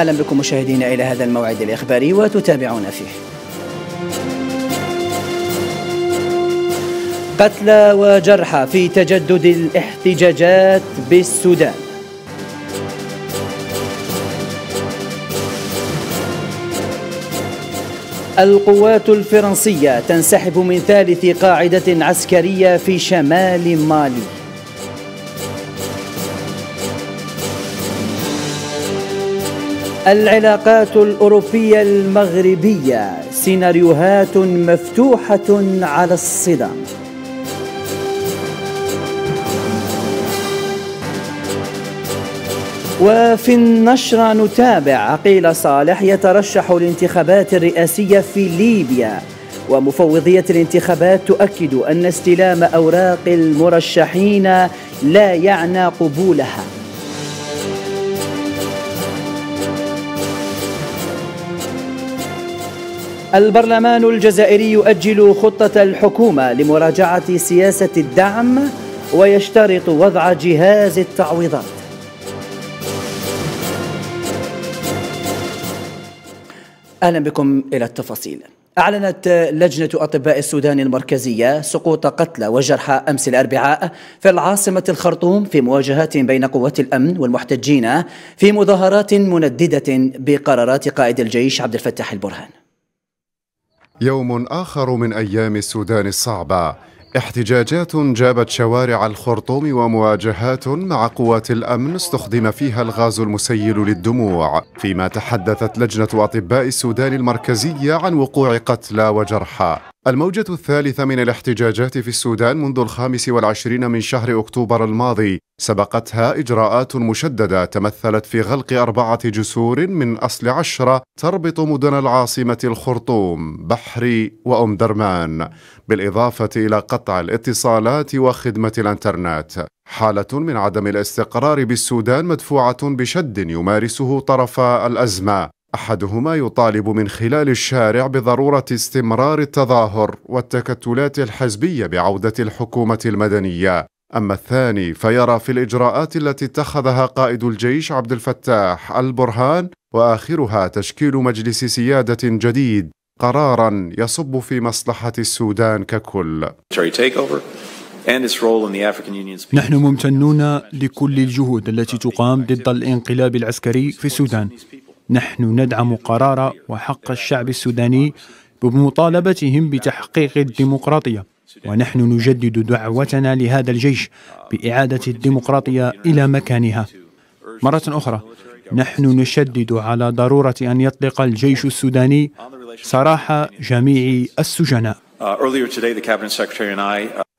أهلا بكم مشاهدينا إلى هذا الموعد الإخباري وتتابعون فيه قتلى وجرحى في تجدد الاحتجاجات بالسودان القوات الفرنسية تنسحب من ثالث قاعدة عسكرية في شمال مالي العلاقات الأوروبية المغربية سيناريوهات مفتوحة على الصدام وفي النشرة نتابع عقيل صالح يترشح للانتخابات الرئاسية في ليبيا ومفوضية الانتخابات تؤكد أن استلام أوراق المرشحين لا يعنى قبولها البرلمان الجزائري يؤجل خطة الحكومة لمراجعة سياسة الدعم ويشترط وضع جهاز التعويضات أهلا بكم إلى التفاصيل أعلنت لجنة أطباء السودان المركزية سقوط قتلى وجرحى أمس الأربعاء في العاصمة الخرطوم في مواجهات بين قوات الأمن والمحتجين في مظاهرات منددة بقرارات قائد الجيش عبد الفتاح البرهان يوم آخر من أيام السودان الصعبة احتجاجات جابت شوارع الخرطوم ومواجهات مع قوات الأمن استخدم فيها الغاز المسيل للدموع فيما تحدثت لجنة أطباء السودان المركزية عن وقوع قتلى وجرحى الموجة الثالثة من الاحتجاجات في السودان منذ الخامس والعشرين من شهر أكتوبر الماضي سبقتها إجراءات مشددة تمثلت في غلق أربعة جسور من أصل عشرة تربط مدن العاصمة الخرطوم، بحري وأم درمان، بالإضافة إلى قطع الاتصالات وخدمة الإنترنت. حالة من عدم الاستقرار بالسودان مدفوعة بشد يمارسه طرفا الأزمة احدهما يطالب من خلال الشارع بضروره استمرار التظاهر والتكتلات الحزبيه بعوده الحكومه المدنيه اما الثاني فيرى في الاجراءات التي اتخذها قائد الجيش عبد الفتاح البرهان واخرها تشكيل مجلس سياده جديد قرارا يصب في مصلحه السودان ككل نحن ممتنون لكل الجهود التي تقام ضد الانقلاب العسكري في السودان نحن ندعم قرار وحق الشعب السوداني بمطالبتهم بتحقيق الديمقراطية ونحن نجدد دعوتنا لهذا الجيش بإعادة الديمقراطية إلى مكانها مرة أخرى نحن نشدد على ضرورة أن يطلق الجيش السوداني سراح جميع السجناء uh,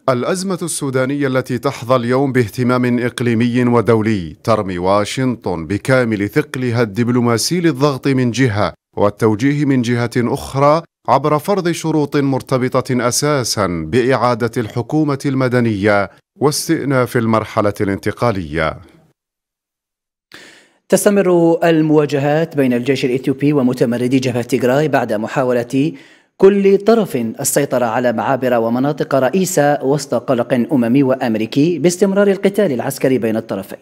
الأزمة السودانية التي تحظى اليوم باهتمام إقليمي ودولي ترمي واشنطن بكامل ثقلها الدبلوماسي للضغط من جهة والتوجيه من جهة أخرى عبر فرض شروط مرتبطة أساسا بإعادة الحكومة المدنية واستئناف المرحلة الانتقالية تستمر المواجهات بين الجيش الإثيوبي ومتمردي جبهة تيغراي بعد محاولة كل طرف السيطرة على معابر ومناطق رئيسة وسط قلق أممي وأمريكي باستمرار القتال العسكري بين الطرفين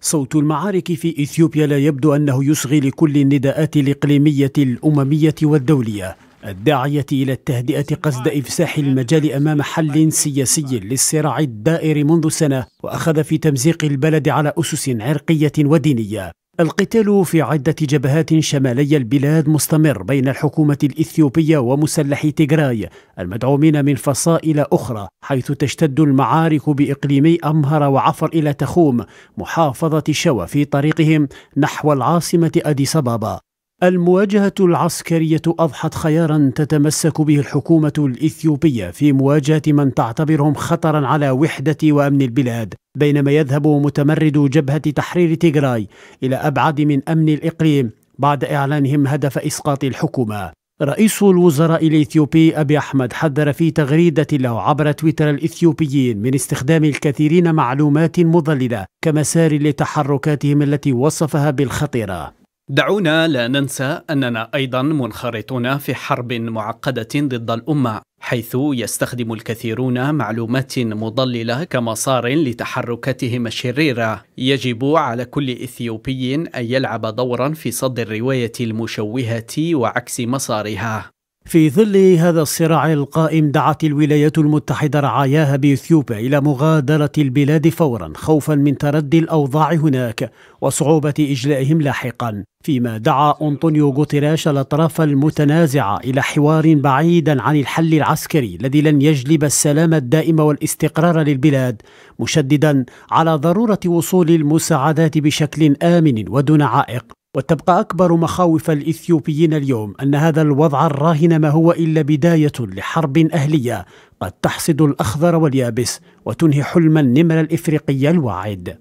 صوت المعارك في إثيوبيا لا يبدو أنه يصغي لكل النداءات الإقليمية الأممية والدولية الداعية إلى التهدئة قصد إفساح المجال أمام حل سياسي للصراع الدائر منذ سنة وأخذ في تمزيق البلد على أسس عرقية ودينية القتال في عدة جبهات شمالي البلاد مستمر بين الحكومة الإثيوبية ومسلح تيغراي المدعومين من فصائل أخرى حيث تشتد المعارك بإقليمي أمهر وعفر إلى تخوم محافظة شوا في طريقهم نحو العاصمة أديس أبابا المواجهة العسكرية أضحت خيارا تتمسك به الحكومة الإثيوبية في مواجهة من تعتبرهم خطرا على وحدة وأمن البلاد بينما يذهب متمرد جبهة تحرير تيغراي إلى أبعد من أمن الإقليم بعد إعلانهم هدف إسقاط الحكومة رئيس الوزراء الإثيوبي أبي أحمد حذر في تغريدة له عبر تويتر الإثيوبيين من استخدام الكثيرين معلومات مضللة كمسار لتحركاتهم التي وصفها بالخطيرة دعونا لا ننسى أننا أيضا منخرطون في حرب معقدة ضد الأمة حيث يستخدم الكثيرون معلومات مضللة كمسار لتحركاتهم الشريرة يجب على كل إثيوبي أن يلعب دورا في صد الرواية المشوهة وعكس مسارها في ظل هذا الصراع القائم دعت الولايات المتحدة رعاياها بإثيوبيا إلى مغادرة البلاد فورا خوفا من تردي الأوضاع هناك وصعوبة إجلائهم لاحقا فيما دعا أنطونيو غوتيراش الأطراف المتنازعة إلى حوار بعيدا عن الحل العسكري الذي لن يجلب السلام الدائم والاستقرار للبلاد مشددا على ضرورة وصول المساعدات بشكل آمن ودون عائق وتبقى أكبر مخاوف الإثيوبيين اليوم أن هذا الوضع الراهن ما هو إلا بداية لحرب أهلية قد تحصد الأخضر واليابس وتنهي حلم النمر الإفريقي الواعد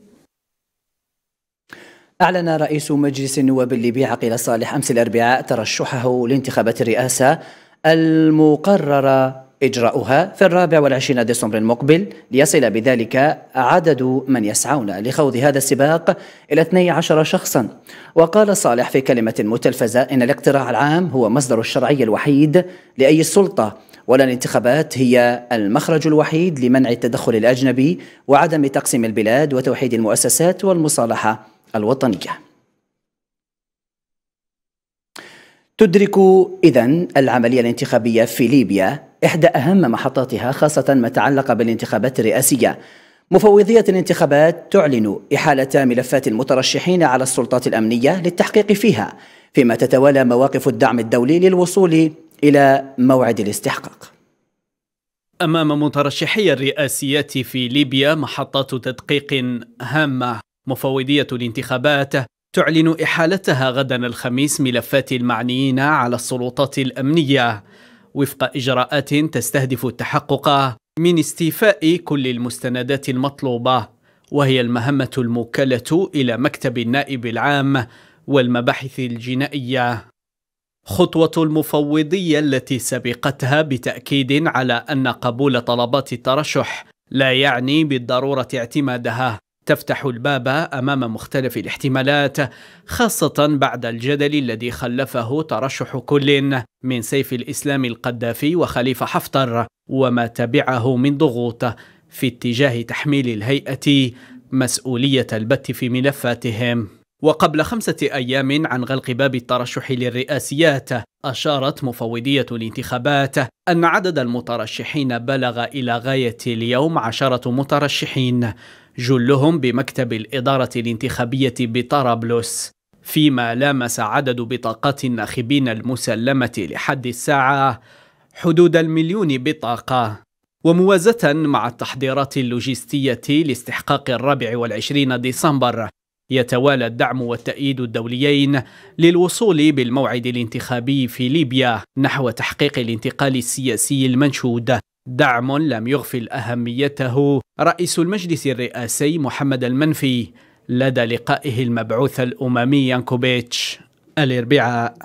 أعلن رئيس مجلس النواب الليبي عقيل صالح أمس الأربعاء ترشحه لانتخابات الرئاسة المقررة إجراؤها في الرابع والعشرين ديسمبر المقبل ليصل بذلك عدد من يسعون لخوض هذا السباق إلى 12 شخصا وقال صالح في كلمة متلفزة إن الاقتراع العام هو مصدر الشرعي الوحيد لأي سلطة ولا الانتخابات هي المخرج الوحيد لمنع التدخل الأجنبي وعدم تقسيم البلاد وتوحيد المؤسسات والمصالحة الوطنية تدرك إذن العملية الانتخابية في ليبيا إحدى أهم محطاتها خاصة ما تعلق بالانتخابات الرئاسية مفوضية الانتخابات تعلن إحالة ملفات المترشحين على السلطات الأمنية للتحقيق فيها فيما تتوالى مواقف الدعم الدولي للوصول إلى موعد الاستحقاق أمام مترشحي الرئاسيات في ليبيا محطات تدقيق هامة مفوضية الانتخابات تعلن إحالتها غدا الخميس ملفات المعنيين على السلطات الأمنية وفق إجراءات تستهدف التحقق من استيفاء كل المستندات المطلوبة وهي المهمة الموكلة إلى مكتب النائب العام والمباحث الجنائية خطوة المفوضية التي سبقتها بتأكيد على أن قبول طلبات الترشح لا يعني بالضرورة اعتمادها تفتح الباب امام مختلف الاحتمالات خاصه بعد الجدل الذي خلفه ترشح كل من سيف الاسلام القذافي وخليفه حفتر وما تبعه من ضغوط في اتجاه تحميل الهيئه مسؤوليه البت في ملفاتهم وقبل خمسه ايام عن غلق باب الترشح للرئاسيات اشارت مفوضيه الانتخابات ان عدد المترشحين بلغ الى غايه اليوم عشره مترشحين جلهم بمكتب الإدارة الانتخابية بطرابلس فيما لامس عدد بطاقات الناخبين المسلمة لحد الساعة حدود المليون بطاقة وموازة مع التحضيرات اللوجستية لاستحقاق الرابع والعشرين ديسمبر يتوالى الدعم والتأييد الدوليين للوصول بالموعد الانتخابي في ليبيا نحو تحقيق الانتقال السياسي المنشود دعم لم يغفل أهميته رئيس المجلس الرئاسي محمد المنفي لدى لقائه المبعوث الأممي يانكوبيتش الأربعاء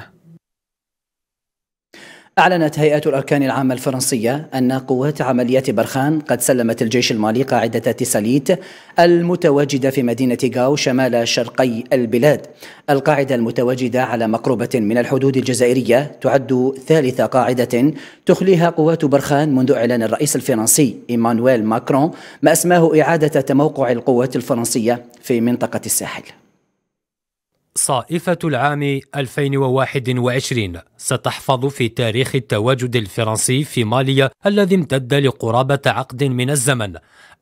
أعلنت هيئة الأركان العامة الفرنسية أن قوات عمليات برخان قد سلمت الجيش المالي قاعدة تيساليت المتواجدة في مدينة غاو شمال شرقي البلاد القاعدة المتواجدة على مقربة من الحدود الجزائرية تعد ثالث قاعدة تخليها قوات برخان منذ إعلان الرئيس الفرنسي إيمانويل ماكرون ما أسماه إعادة تموقع القوات الفرنسية في منطقة الساحل صائفة العام 2021 ستحفظ في تاريخ التواجد الفرنسي في ماليا الذي امتد لقرابة عقد من الزمن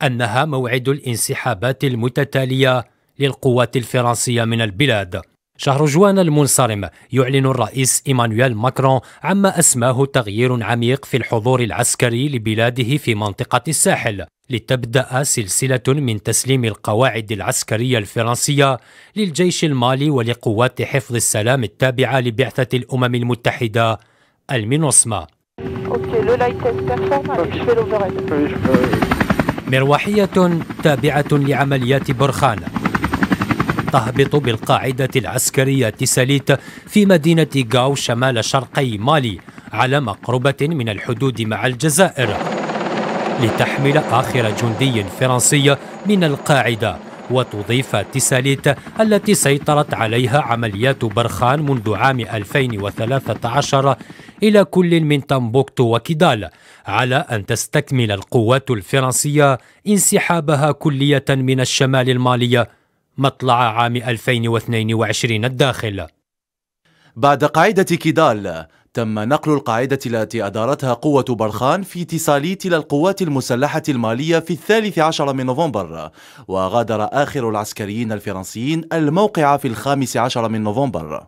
أنها موعد الانسحابات المتتالية للقوات الفرنسية من البلاد شهر جوان المنصرم يعلن الرئيس إيمانويل ماكرون عما أسماه تغيير عميق في الحضور العسكري لبلاده في منطقة الساحل لتبدا سلسله من تسليم القواعد العسكريه الفرنسيه للجيش المالي ولقوات حفظ السلام التابعه لبعثه الامم المتحده المينوسما مروحيه تابعه لعمليات برخان تهبط بالقاعده العسكريه تساليت في مدينه غاو شمال شرقي مالي على مقربه من الحدود مع الجزائر لتحمل آخر جندي فرنسي من القاعدة وتضيف تساليت التي سيطرت عليها عمليات برخان منذ عام 2013 إلى كل من تمبوكتو وكيدال على أن تستكمل القوات الفرنسية انسحابها كلية من الشمال المالي مطلع عام 2022 الداخل بعد قاعدة كيدال تم نقل القاعدة التي أدارتها قوة برخان في تساليت إلى القوات المسلحة المالية في الثالث عشر من نوفمبر وغادر آخر العسكريين الفرنسيين الموقع في الخامس عشر من نوفمبر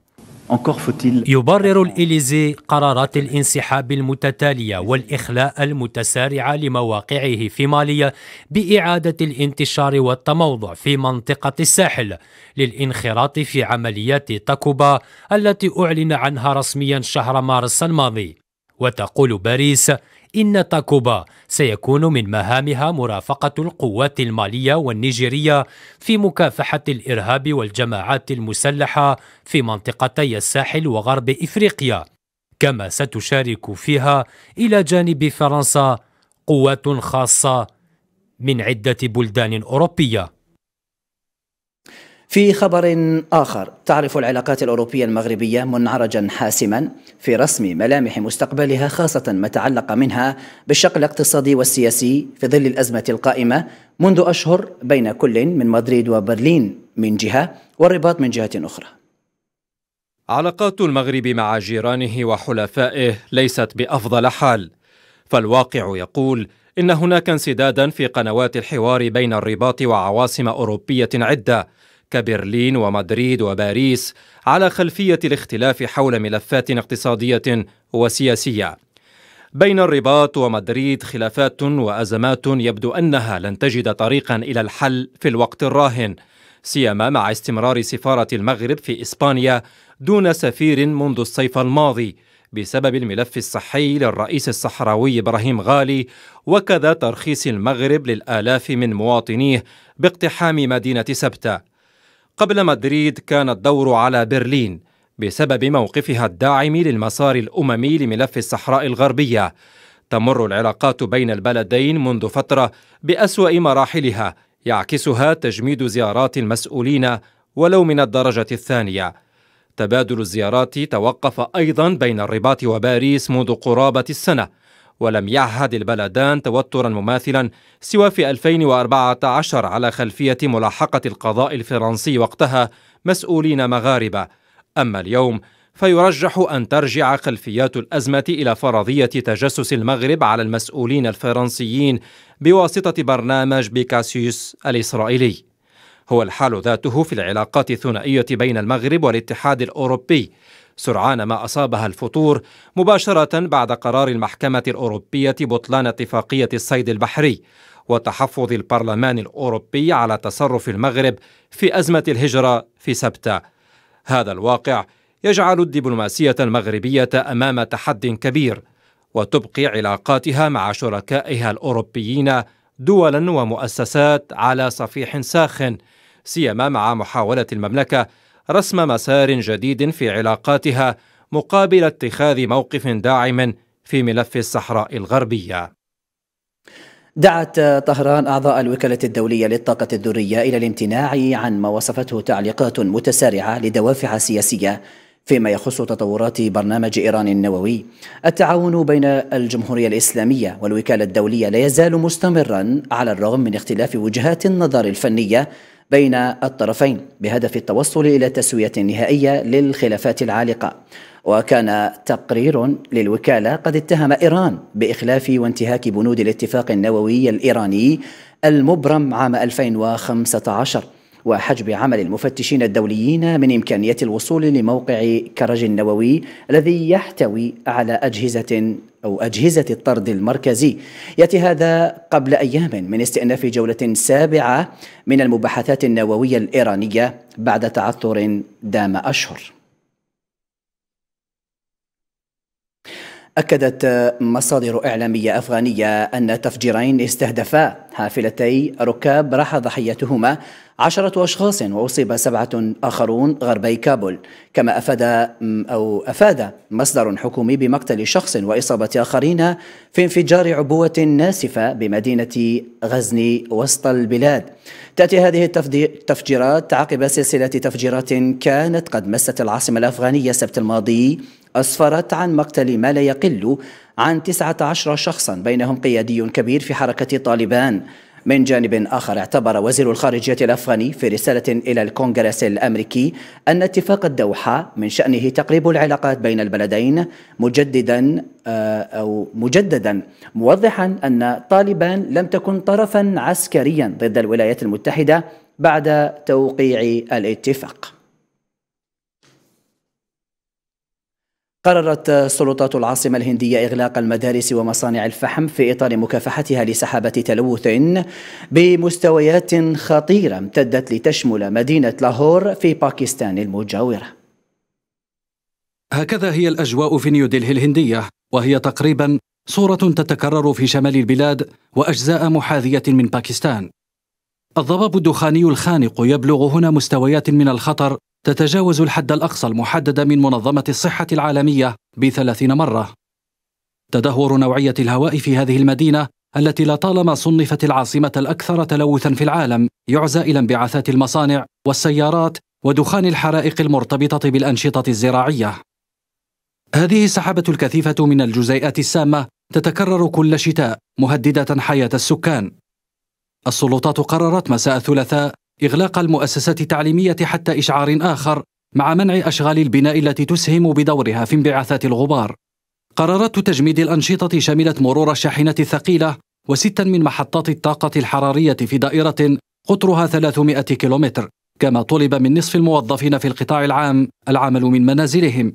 يبرر الإليزي قرارات الانسحاب المتتالية والإخلاء المتسارع لمواقعه في مالية بإعادة الانتشار والتموضع في منطقة الساحل للانخراط في عمليات تاكوبا التي أعلن عنها رسميا شهر مارس الماضي وتقول باريس إن تاكوبا سيكون من مهامها مرافقة القوات المالية والنيجيرية في مكافحة الإرهاب والجماعات المسلحة في منطقتي الساحل وغرب إفريقيا كما ستشارك فيها إلى جانب فرنسا قوات خاصة من عدة بلدان أوروبية في خبر آخر تعرف العلاقات الأوروبية المغربية منعرجا حاسما في رسم ملامح مستقبلها خاصة ما تعلق منها بالشق الاقتصادي والسياسي في ظل الأزمة القائمة منذ أشهر بين كل من مدريد وبرلين من جهة والرباط من جهة أخرى علاقات المغرب مع جيرانه وحلفائه ليست بأفضل حال فالواقع يقول إن هناك انسدادا في قنوات الحوار بين الرباط وعواصم أوروبية عدة كبرلين ومدريد وباريس على خلفيه الاختلاف حول ملفات اقتصاديه وسياسيه بين الرباط ومدريد خلافات وازمات يبدو انها لن تجد طريقا الى الحل في الوقت الراهن سيما مع استمرار سفاره المغرب في اسبانيا دون سفير منذ الصيف الماضي بسبب الملف الصحي للرئيس الصحراوي ابراهيم غالي وكذا ترخيص المغرب للالاف من مواطنيه باقتحام مدينه سبته قبل مدريد كان الدور على برلين بسبب موقفها الداعم للمسار الاممي لملف الصحراء الغربيه تمر العلاقات بين البلدين منذ فتره باسوا مراحلها يعكسها تجميد زيارات المسؤولين ولو من الدرجه الثانيه تبادل الزيارات توقف ايضا بين الرباط وباريس منذ قرابه السنه ولم يعهد البلدان توترا مماثلا سوى في 2014 على خلفية ملاحقة القضاء الفرنسي وقتها مسؤولين مغاربة أما اليوم فيرجح أن ترجع خلفيات الأزمة إلى فرضية تجسس المغرب على المسؤولين الفرنسيين بواسطة برنامج بيكاسيوس الإسرائيلي هو الحال ذاته في العلاقات الثنائية بين المغرب والاتحاد الأوروبي سرعان ما أصابها الفتور مباشرة بعد قرار المحكمة الأوروبية بطلان اتفاقية الصيد البحري وتحفظ البرلمان الأوروبي على تصرف المغرب في أزمة الهجرة في سبتة هذا الواقع يجعل الدبلوماسية المغربية أمام تحد كبير وتبقي علاقاتها مع شركائها الأوروبيين دولا ومؤسسات على صفيح ساخن سيما مع محاولة المملكة رسم مسار جديد في علاقاتها مقابل اتخاذ موقف داعم في ملف الصحراء الغربيه دعت طهران أعضاء الوكالة الدولية للطاقة الذرية إلى الامتناع عن ما وصفته تعليقات متسارعة لدوافع سياسية فيما يخص تطورات برنامج إيران النووي التعاون بين الجمهورية الإسلامية والوكالة الدولية لا يزال مستمرا على الرغم من اختلاف وجهات النظر الفنية بين الطرفين بهدف التوصل إلى تسوية نهائية للخلافات العالقة وكان تقرير للوكالة قد اتهم إيران بإخلاف وانتهاك بنود الاتفاق النووي الإيراني المبرم عام 2015 وحجب عمل المفتشين الدوليين من إمكانية الوصول لموقع كرج النووي الذي يحتوي على أجهزة أو أجهزة الطرد المركزي يأتي هذا قبل أيام من استئناف جولة سابعة من المباحثات النووية الإيرانية بعد تعثر دام أشهر أكدت مصادر إعلامية أفغانية أن تفجيرين استهدفا حافلتي ركاب راح ضحيتهما عشرة أشخاص وأصيب سبعة آخرون غربي كابول كما أفاد أو أفاد مصدر حكومي بمقتل شخص وإصابة آخرين في انفجار عبوة ناسفة بمدينة غزني وسط البلاد تأتي هذه التفجيرات عقب سلسلة تفجيرات كانت قد مست العاصمة الأفغانية السبت الماضي أسفرت عن مقتل ما لا يقل عن 19 شخصا بينهم قيادي كبير في حركة طالبان من جانب آخر اعتبر وزير الخارجية الأفغاني في رسالة إلى الكونغرس الأمريكي أن اتفاق الدوحة من شأنه تقريب العلاقات بين البلدين مجددا آه، أو مجددا موضحا أن طالبان لم تكن طرفا عسكريا ضد الولايات المتحدة بعد توقيع الاتفاق قررت سلطات العاصمة الهندية إغلاق المدارس ومصانع الفحم في إطار مكافحتها لسحابة تلوث بمستويات خطيرة امتدت لتشمل مدينة لاهور في باكستان المجاورة هكذا هي الأجواء في نيودلهي الهندية وهي تقريبا صورة تتكرر في شمال البلاد وأجزاء محاذية من باكستان الضباب الدخاني الخانق يبلغ هنا مستويات من الخطر تتجاوز الحد الأقصى المحدد من منظمة الصحة العالمية بثلاثين مرة تدهور نوعية الهواء في هذه المدينة التي لطالما صنفت العاصمة الأكثر تلوثا في العالم يعزى إلى انبعاثات المصانع والسيارات ودخان الحرائق المرتبطة بالأنشطة الزراعية هذه السحابة الكثيفة من الجزيئات السامة تتكرر كل شتاء مهددة حياة السكان السلطات قررت مساء الثلاثاء إغلاق المؤسسات التعليمية حتى إشعار آخر مع منع أشغال البناء التي تسهم بدورها في انبعاثات الغبار قرارات تجميد الأنشطة شملت مرور الشاحنة الثقيلة وستا من محطات الطاقة الحرارية في دائرة قطرها 300 كيلومتر كما طلب من نصف الموظفين في القطاع العام العمل من منازلهم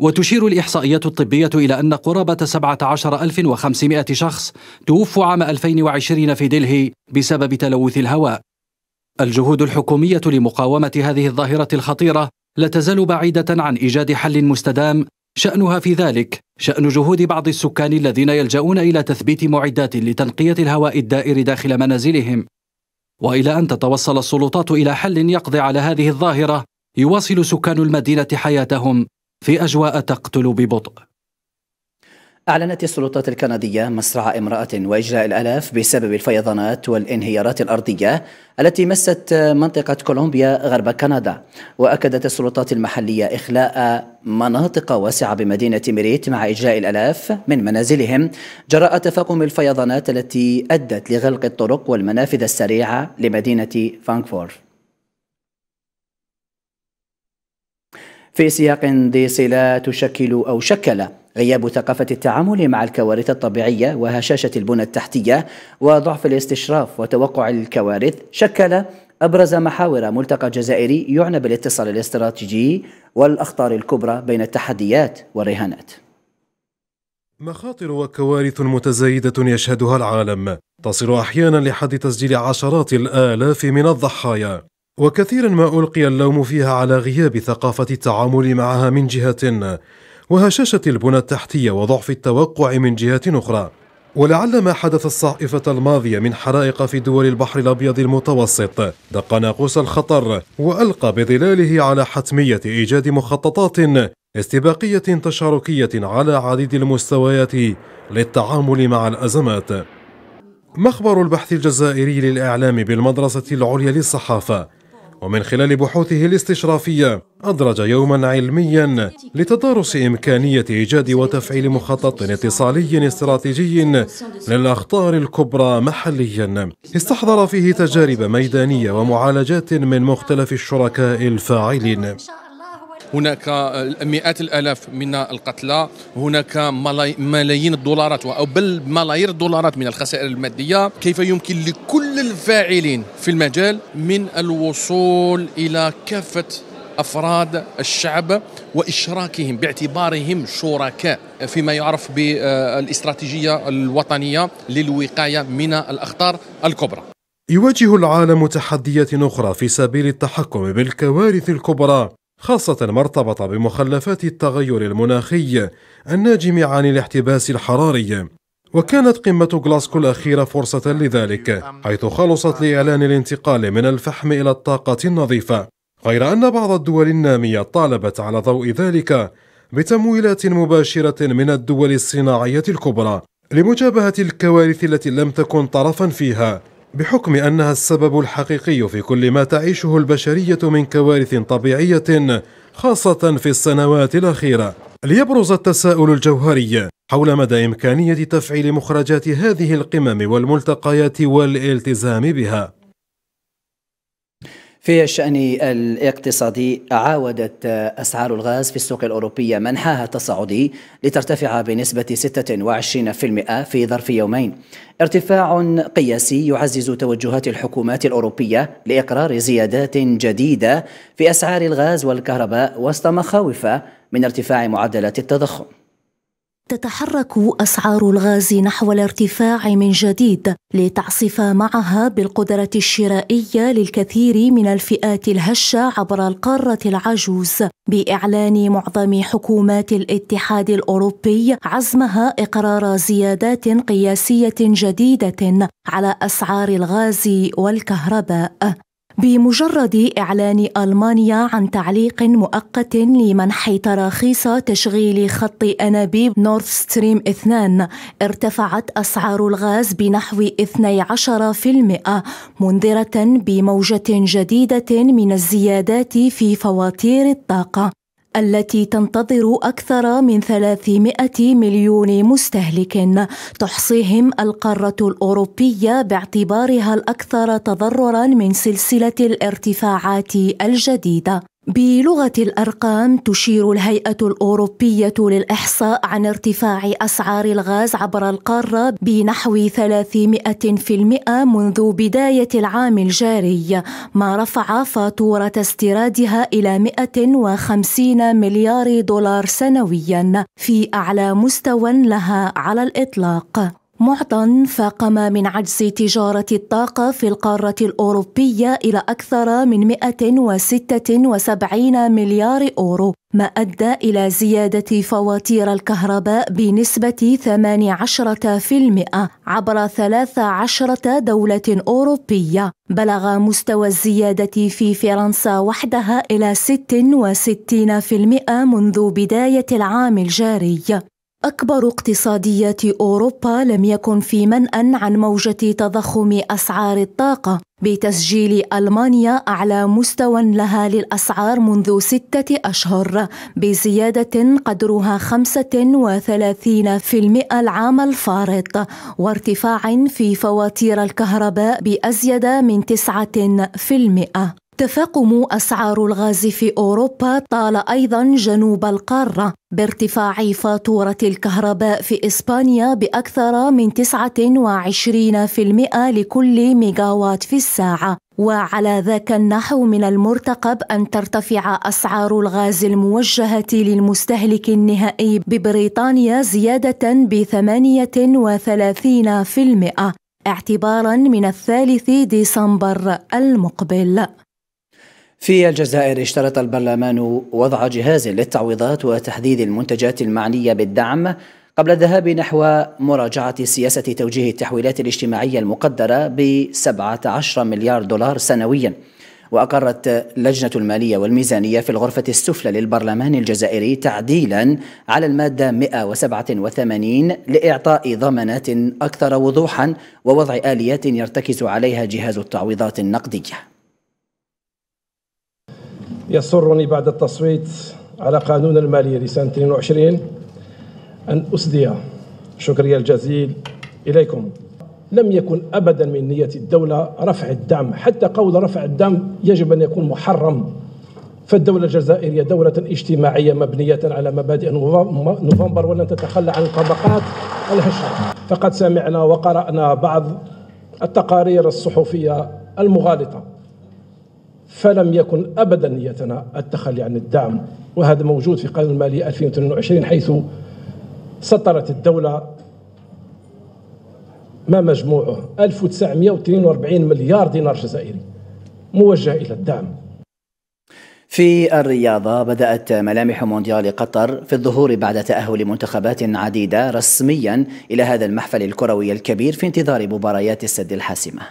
وتشير الإحصائيات الطبية إلى أن قرابة 17500 شخص توفوا عام 2020 في دلهي بسبب تلوث الهواء الجهود الحكومية لمقاومة هذه الظاهرة الخطيرة لا تزال بعيدة عن إيجاد حل مستدام شأنها في ذلك شأن جهود بعض السكان الذين يلجؤون إلى تثبيت معدات لتنقية الهواء الدائر داخل منازلهم وإلى أن تتوصل السلطات إلى حل يقضي على هذه الظاهرة يواصل سكان المدينة حياتهم في أجواء تقتل ببطء أعلنت السلطات الكندية مسرع امرأة وإجلاء الآلاف بسبب الفيضانات والانهيارات الأرضية التي مست منطقة كولومبيا غرب كندا وأكدت السلطات المحلية إخلاء مناطق واسعة بمدينة ميريت مع إجلاء الآلاف من منازلهم جراء تفاقم الفيضانات التي أدت لغلق الطرق والمنافذ السريعة لمدينة فانكفور في سياق ذي صلة تشكل أو شكل غياب ثقافة التعامل مع الكوارث الطبيعية وهشاشة البنى التحتية وضعف الاستشراف وتوقع الكوارث شكل أبرز محاور ملتقى جزائري يعنى بالاتصال الاستراتيجي والأخطار الكبرى بين التحديات والرهانات مخاطر وكوارث متزايدة يشهدها العالم تصل أحيانا لحد تسجيل عشرات الآلاف من الضحايا وكثيرا ما ألقي اللوم فيها على غياب ثقافة التعامل معها من جهة وهشاشة البنى التحتية وضعف التوقع من جهة أخرى ولعل ما حدث الصائفة الماضية من حرائق في دول البحر الأبيض المتوسط دق ناقوس الخطر وألقى بظلاله على حتمية إيجاد مخططات استباقية تشاركية على عديد المستويات للتعامل مع الأزمات مخبر البحث الجزائري للإعلام بالمدرسة العليا للصحافة ومن خلال بحوثه الاستشرافية أدرج يوما علميا لتدارس إمكانية إيجاد وتفعيل مخطط اتصالي استراتيجي للأخطار الكبرى محليا استحضر فيه تجارب ميدانية ومعالجات من مختلف الشركاء الفاعلين هناك مئات الالاف من القتلى هناك ملايين الدولارات او بل ملايير الدولارات من الخسائر الماديه كيف يمكن لكل الفاعلين في المجال من الوصول الى كافه افراد الشعب واشراكهم باعتبارهم شركاء فيما يعرف بالاستراتيجيه الوطنيه للوقايه من الاخطار الكبرى. يواجه العالم تحديات اخرى في سبيل التحكم بالكوارث الكبرى خاصة ما ارتبط بمخلفات التغير المناخي الناجم عن الاحتباس الحراري وكانت قمة غلاسكو الأخيرة فرصة لذلك حيث خلصت لإعلان الانتقال من الفحم إلى الطاقة النظيفة غير أن بعض الدول النامية طالبت على ضوء ذلك بتمويلات مباشرة من الدول الصناعية الكبرى لمجابهة الكوارث التي لم تكن طرفا فيها بحكم أنها السبب الحقيقي في كل ما تعيشه البشرية من كوارث طبيعية خاصة في السنوات الأخيرة ليبرز التساؤل الجوهري حول مدى إمكانية تفعيل مخرجات هذه القمم والملتقيات والالتزام بها في الشأن الاقتصادي عاودت أسعار الغاز في السوق الأوروبية منحاها التصاعدي لترتفع بنسبة 26% في ظرف يومين ارتفاع قياسي يعزز توجهات الحكومات الأوروبية لإقرار زيادات جديدة في أسعار الغاز والكهرباء وسط مخاوف من ارتفاع معدلات التضخم تتحرك أسعار الغاز نحو الارتفاع من جديد لتعصف معها بالقدرة الشرائية للكثير من الفئات الهشة عبر القارة العجوز بإعلان معظم حكومات الاتحاد الأوروبي عزمها إقرار زيادات قياسية جديدة على أسعار الغاز والكهرباء بمجرد إعلان ألمانيا عن تعليق مؤقت لمنح تراخيص تشغيل خط أنابيب نورث ستريم 2 ارتفعت أسعار الغاز بنحو 12% منذرة بموجة جديدة من الزيادات في فواتير الطاقة التي تنتظر أكثر من 300 مليون مستهلك تحصيهم القارة الأوروبية باعتبارها الأكثر تضررا من سلسلة الارتفاعات الجديدة بلغة الأرقام تشير الهيئة الأوروبية للإحصاء عن ارتفاع أسعار الغاز عبر القارة بنحو 300% منذ بداية العام الجاري، ما رفع فاتورة استيرادها إلى 150 مليار دولار سنوياً، في أعلى مستوى لها على الإطلاق. معطى فاقم من عجز تجارة الطاقة في القارة الأوروبية إلى أكثر من 176 مليار أورو ما أدى إلى زيادة فواتير الكهرباء بنسبة 18% عبر 13 دولة أوروبية بلغ مستوى الزيادة في فرنسا وحدها إلى 66% منذ بداية العام الجاري أكبر اقتصاديات أوروبا لم يكن في منأى عن موجة تضخم أسعار الطاقة بتسجيل ألمانيا أعلى مستوى لها للأسعار منذ ستة أشهر بزيادة قدرها 35% العام الفارط وارتفاع في فواتير الكهرباء بأزيد من 9% تفاقم أسعار الغاز في أوروبا طال أيضا جنوب القارة بارتفاع فاتورة الكهرباء في إسبانيا بأكثر من 29% لكل ميجاوات في الساعة وعلى ذاك النحو من المرتقب أن ترتفع أسعار الغاز الموجهة للمستهلك النهائي ببريطانيا زيادة ب 38% اعتبارا من الثالث ديسمبر المقبل في الجزائر اشترط البرلمان وضع جهاز للتعويضات وتحديد المنتجات المعنية بالدعم قبل الذهاب نحو مراجعة سياسة توجيه التحويلات الاجتماعية المقدرة ب 17 مليار دولار سنويا وأقرت لجنة المالية والميزانية في الغرفة السفلى للبرلمان الجزائري تعديلا على المادة 187 لإعطاء ضمانات أكثر وضوحا ووضع آليات يرتكز عليها جهاز التعويضات النقدية يسرني بعد التصويت على قانون المالية لسنة 22 أن أسدي شكري الجزيل إليكم لم يكن أبدا من نية الدولة رفع الدعم حتى قول رفع الدعم يجب أن يكون محرم فالدولة الجزائرية دولة اجتماعية مبنية على مبادئ نوفمبر ولن تتخلى عن الطبقات الهشة فقد سمعنا وقرأنا بعض التقارير الصحفية المغالطة فلم يكن ابدا نيتنا التخلي عن الدعم وهذا موجود في القانون المالي 2022 حيث سطرت الدوله ما مجموعه 1942 مليار دينار جزائري موجه الى الدعم في الرياضة بدأت ملامح مونديال قطر في الظهور بعد تأهل منتخبات عديدة رسميا إلى هذا المحفل الكروي الكبير في انتظار مباريات السد الحاسمة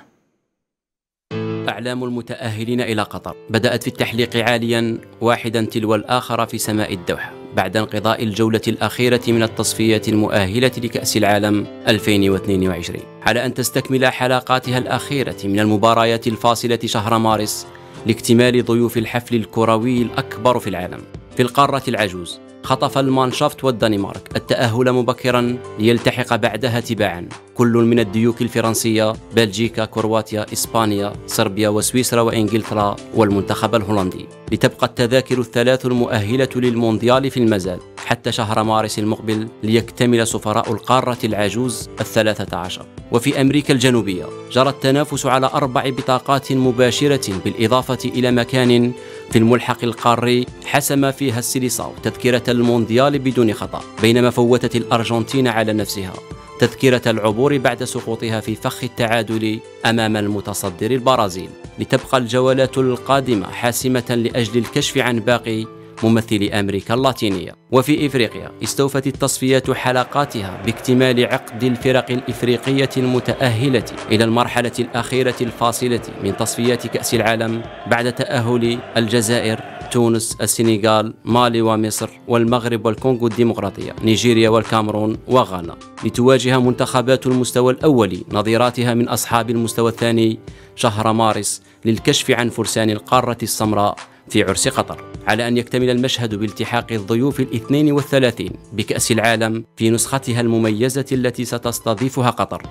أعلام المتأهلين إلى قطر بدأت في التحليق عاليا واحدا تلو الآخر في سماء الدوحة بعد انقضاء الجولة الأخيرة من التصفية المؤهلة لكأس العالم 2022 على أن تستكمل حلقاتها الأخيرة من المباريات الفاصلة شهر مارس لاكتمال ضيوف الحفل الكروي الأكبر في العالم في القارة العجوز خطف المانشافت والدنمارك التأهل مبكرا ليلتحق بعدها تباعا كل من الديوك الفرنسية بلجيكا كرواتيا إسبانيا صربيا وسويسرا وإنجلترا والمنتخب الهولندي لتبقى التذاكر الثلاث المؤهلة للمونديال في المزاد حتى شهر مارس المقبل ليكتمل سفراء القارة العجوز الثلاثة عشر وفي أمريكا الجنوبية جرى التنافس على أربع بطاقات مباشرة بالإضافة إلى مكان في الملحق القاري حسم فيها السيليساو تذكرة المونديال بدون خطأ بينما فوتت الأرجنتين على نفسها تذكرة العبور بعد سقوطها في فخ التعادل أمام المتصدر البرازيل لتبقى الجولات القادمة حاسمة لأجل الكشف عن باقي ممثل أمريكا اللاتينية وفي إفريقيا استوفت التصفيات حلقاتها باكتمال عقد الفرق الإفريقية المتأهلة إلى المرحلة الأخيرة الفاصلة من تصفيات كأس العالم بعد تأهل الجزائر تونس السنغال مالي ومصر والمغرب والكونغو الديمقراطية نيجيريا والكامرون وغانا لتواجه منتخبات المستوى الأول نظيراتها من أصحاب المستوى الثاني شهر مارس للكشف عن فرسان القارة السمراء في عرس قطر على أن يكتمل المشهد بالتحاق الضيوف الاثنين والثلاثين بكأس العالم في نسختها المميزة التي ستستضيفها قطر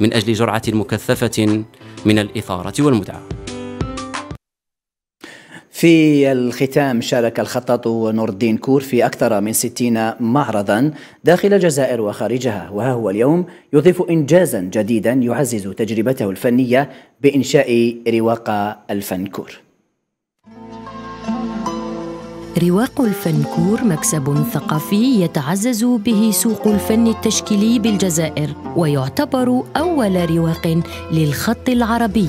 من أجل جرعة مكثفة من الإثارة والمتعة في الختام شارك الخطاط نور الدين كور في أكثر من 60 معرضا داخل الجزائر وخارجها وها هو اليوم يضيف إنجازا جديدا يعزز تجربته الفنية بإنشاء رواق الفن كور رواق الفنكور مكسب ثقافي يتعزز به سوق الفن التشكيلي بالجزائر ويعتبر اول رواق للخط العربي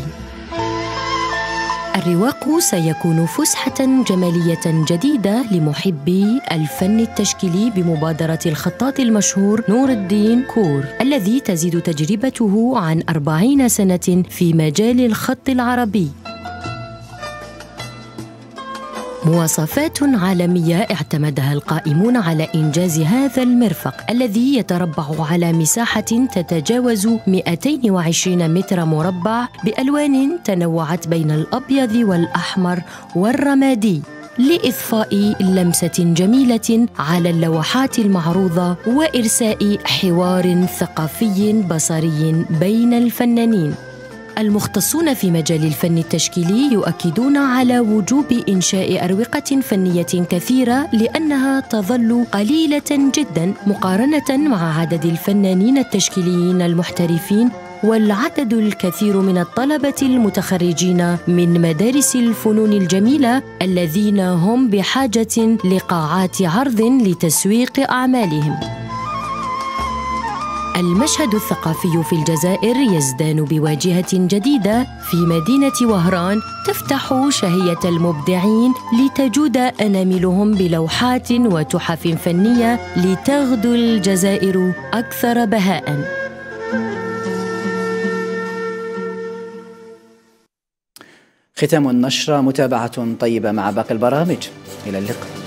الرواق سيكون فسحة جمالية جديدة لمحبي الفن التشكيلي بمبادرة الخطاط المشهور نور الدين كور الذي تزيد تجربته عن أربعين سنة في مجال الخط العربي مواصفات عالمية اعتمدها القائمون على إنجاز هذا المرفق الذي يتربع على مساحة تتجاوز 220 متر مربع بألوان تنوعت بين الأبيض والأحمر والرمادي لإضفاء لمسة جميلة على اللوحات المعروضة وإرساء حوار ثقافي بصري بين الفنانين المختصون في مجال الفن التشكيلي يؤكدون على وجوب انشاء اروقه فنيه كثيره لانها تظل قليله جدا مقارنه مع عدد الفنانين التشكيليين المحترفين والعدد الكثير من الطلبه المتخرجين من مدارس الفنون الجميله الذين هم بحاجه لقاعات عرض لتسويق اعمالهم المشهد الثقافي في الجزائر يزدان بواجهه جديده في مدينه وهران تفتح شهيه المبدعين لتجود اناملهم بلوحات وتحف فنيه لتغدو الجزائر اكثر بهاء ختام النشره متابعه طيبه مع باقي البرامج الى اللقاء